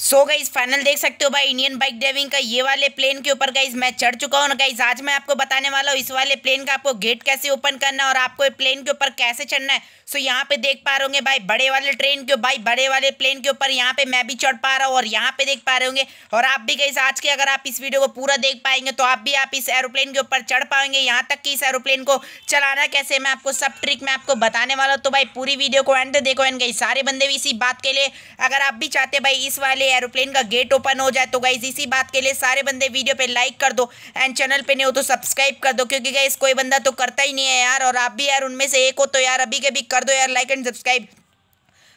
सो so guys final देख सकते हो भाई इंडियन बाइक ड्राइविंग का ये वाले प्लेन के ऊपर गाइज मैं चढ़ चुका हूँ गाइज आज मैं आपको बताने वाला हूँ इस वाले प्लेन का आपको गेट कैसे ओपन करना है और आपको प्लेन के ऊपर कैसे चढ़ना है सो so, यहाँ पे देख पा रहे होंगे भाई बड़े वाले ट्रेन के भाई बड़े वाले प्लेन के ऊपर यहाँ पे मैं भी चढ़ पा रहा हूँ और यहाँ पे देख पा रहे होंगे और आप भी गाइज आज के अगर आप इस वीडियो को पूरा देख पाएंगे तो आप भी आप इस एरोप्लेन के ऊपर चढ़ पाएंगे यहाँ तक कि इस एरोप्लेन को चलाना कैसे मैं आपको सब ट्रिक मैं आपको बताने वाला हूँ तो भाई पूरी वीडियो को एंड देखो एंड गई सारे बंदे भी इसी बात के लिए अगर आप भी चाहते भाई इस वाले पहले एरोप्लेन का गेट ओपन हो जाए तो गाइज इसी बात के लिए सारे बंदे वीडियो पे लाइक कर दो एंड चैनल पे नहीं हो तो सब्सक्राइब कर दो क्योंकि गाइज कोई बंदा तो करता ही नहीं है यार और आप भी यार उनमें से एक हो तो यार अभी के भी कर दो यार like and subscribe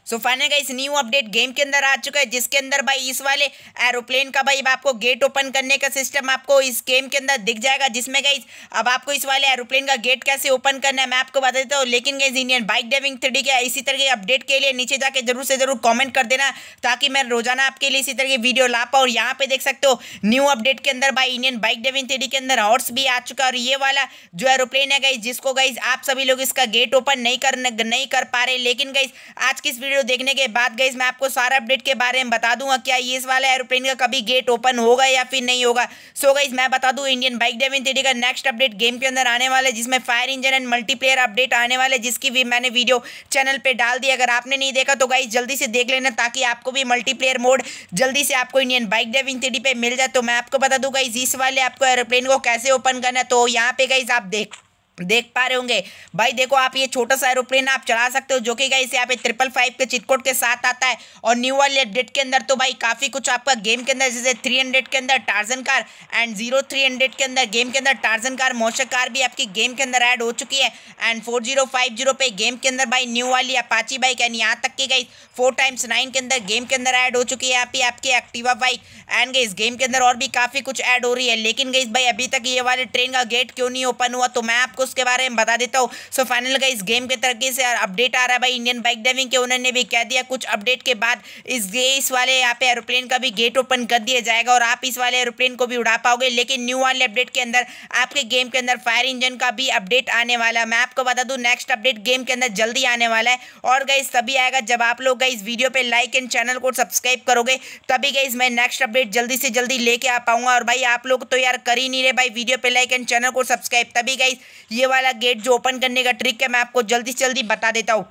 so final guys new update game के अंदर आ चुका है जिसके अंदर भाई इस वाले एरोप्लेन का भाई आपको गेट ओपन करने का सिस्टम आपको इस गेम के अंदर दिख जाएगा जिसमें गई अब आपको इस वाले एरोप्लेन का गेट कैसे ओपन करना है मैं आपको बता देता हूँ लेकिन गई इंडियन बाइक ड्राइविंग थ्री के इसी तरह के अपडेट के लिए नीचे जाके जरूर से जरूर कॉमेंट कर देना ताकि मैं रोजाना आपके लिए इसी तरह की वीडियो ला पाऊँ और यहाँ पे देख सकते हो न्यू अपडेट के अंदर भाई इंडियन बाइक ड्राइविंग थ्री के अंदर हॉर्स भी आ चुका है और ये वाला जो एरोप्लेन है गई जिसको गई आप सभी लोग इसका गेट ओपन नहीं कर नहीं कर पा रहे लेकिन गई आज की इस वीडियो वीडियो देखने के बाद गई मैं आपको सारा अपडेट के बारे में बता दूंगा क्या इस वाले एरोप्लेन का कभी गेट ओपन होगा या फिर नहीं होगा सो गई मैं बता दूँ इंडियन बाइक डेविन थ्री का नेक्स्ट अपडेट गेम के अंदर आने वाले जिसमें fire engine and multiplayer update आने वाले जिसकी भी मैंने वीडियो चैनल पर डाल दी अगर आपने नहीं देखा तो गाइज जल्दी से देख लेना ताकि आपको भी मल्टीप्लेयर मोड जल्दी से आपको इंडियन बाइक डेविन थ्री पे मिल जाए तो मैं आपको बता दूँ गाइज इस वाले आपको एरोप्लेन को कैसे ओपन करना है तो यहाँ पे गाइज आप देख देख पा रहे होंगे भाई देखो आप ये छोटा सा एरोप्लेन आप चला सकते हो जो कि गाइस यहाँ पे ट्रिपल फाइव के चितकोट के साथ आता है और न्यू वर्ल्ड अपडेट के अंदर तो भाई काफ़ी कुछ आपका गेम के अंदर जैसे थ्री हंड्रेड के अंदर tarzan car and zero three hundred के अंदर गेम के अंदर टार्जन कार मोशक कार भी आपकी गेम के अंदर ऐड हो चुकी है and four zero five zero पे गेम के अंदर भाई न्यू वाली अपाची बाइक एंड यहाँ तक की गई फोर टाइम्स नाइन के अंदर गेम के अंदर ऐड हो चुकी है आपकी आपकी एक्टिवा बाइक एंड गई गेम के अंदर और भी काफ़ी कुछ ऐड हो रही है लेकिन गई भाई अभी तक ये वाले ट्रेन का गेट क्यों नहीं ओपन हुआ तो मैं आपको उसके बारे में बता देता हूँ सो फाइनल का इस गेम के तरीके से अपडेट आ रहा है भाई इंडियन बाइक ड्राइविंग के उन्होंने भी कह दिया कुछ अपडेट के बाद इस इस वाले यहाँ पे एरोप्लेन का भी गेट ओपन कर दिया जाएगा और आप इस वाले एरोप्लेन को भी उड़ा पाओगे लेकिन न्यू वाले अपडेट के अंदर आपके गेम के अंदर फायर इंजन का भी अपडेट आने वाला है मैं आपको बता दूँ नेक्स्ट अपडेट गेम के अंदर जल्दी आने वाला है और गाइज तभी आएगा जब आप लोग इस वीडियो पर लाइक एंड चैनल को सब्सक्राइब करोगे तभी गाइज मैं नेक्स्ट अपडेट जल्दी से जल्दी लेके आ पाऊंगा और भाई आप लोग तो यार कर ही नहीं रहे भाई वीडियो पे लाइक एंड चैनल को सब्सक्राइब तभी गाइज ये वाला गेट जो ओपन करने का ट्रिक है मैं आपको जल्दी से जल्दी बता देता हूँ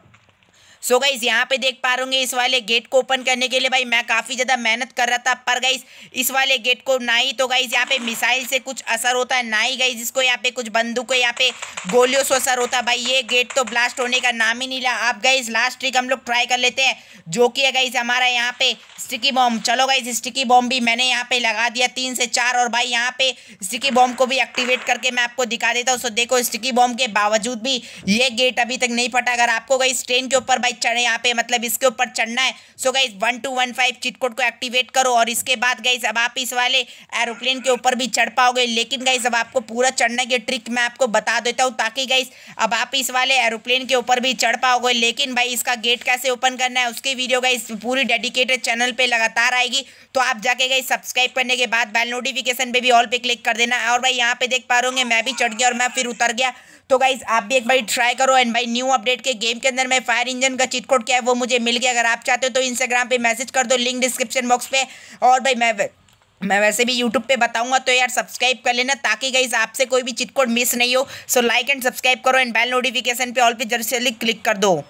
सो गाइज यहाँ पे देख पा रूंगे इस वाले गेट को ओपन करने के लिए भाई मैं काफ़ी ज़्यादा मेहनत कर रहा था पर गाइज इस वाले गेट को ना ही तो गाइज यहाँ पे मिसाइल से कुछ असर होता है ना ही गाइज इसको यहाँ पे कुछ बंदूक को यहाँ पे गोलियों से असर होता है भाई ये गेट तो ब्लास्ट होने का नाम ही नहीं ला आप गाइज लास्ट ट्रिक हम लोग ट्राई कर लेते हैं जो कि है गाइज हमारा यहाँ पे स्टिकी बॉम्ब चलो गाइज स्टिकी बॉम्ब भी मैंने यहाँ पे लगा दिया तीन से चार और भाई यहाँ पे स्टिकी बॉम्ब को भी एक्टिवेट करके मैं आपको दिखा देता हूँ सो देखो स्टिकी बॉम्ब के बावजूद भी ये गेट अभी तक नहीं फटा अगर आपको गाइज ट्रेन के ऊपर भाई गाइज चढ़े यहाँ पे मतलब इसके ऊपर चढ़ना है so guys one two one five cheat code को एक्टिवेट करो और इसके बाद गाइज अब आप इस वाले एरोप्लेन के ऊपर भी चढ़ पाओगे लेकिन गाइज अब आपको पूरा चढ़ने की ट्रिक मैं आपको बता देता हूँ ताकि गाइज अब आप इस वाले एरोप्लेन के ऊपर भी चढ़ पाओगे लेकिन भाई इसका गेट कैसे ओपन करना है उसकी वीडियो गाइज पूरी डेडिकेटेड चैनल पर लगातार आएगी तो आप जाके गई सब्सक्राइब करने के बाद बैल नोटिफिकेशन पर भी ऑल पे क्लिक कर देना और भाई यहाँ पे देख पा रहे होंगे मैं भी चढ़ गया और मैं फिर उतर गया तो गाइज आप भी एक बार ट्राई करो एंड भाई न्यू अपडेट के गेम के अंदर मैं फायर इंजन का चिट कोड क्या है वो मुझे मिल गया अगर आप चाहते हो तो इंस्टाग्राम पे मैसेज कर दो लिंक डिस्क्रिप्शन बॉक्स पे और भाई मैं मैं वैसे भी यूट्यूब पे बताऊंगा तो यार सब्सक्राइब कर लेना ताकि गाइज आपसे कोई भी चिट कोड मिस नहीं हो सो लाइक एंड सब्सक्राइब करो एंड बेल नोटिफिकेशन पे ऑल पे जल्दी से जल्दी क्लिक कर दो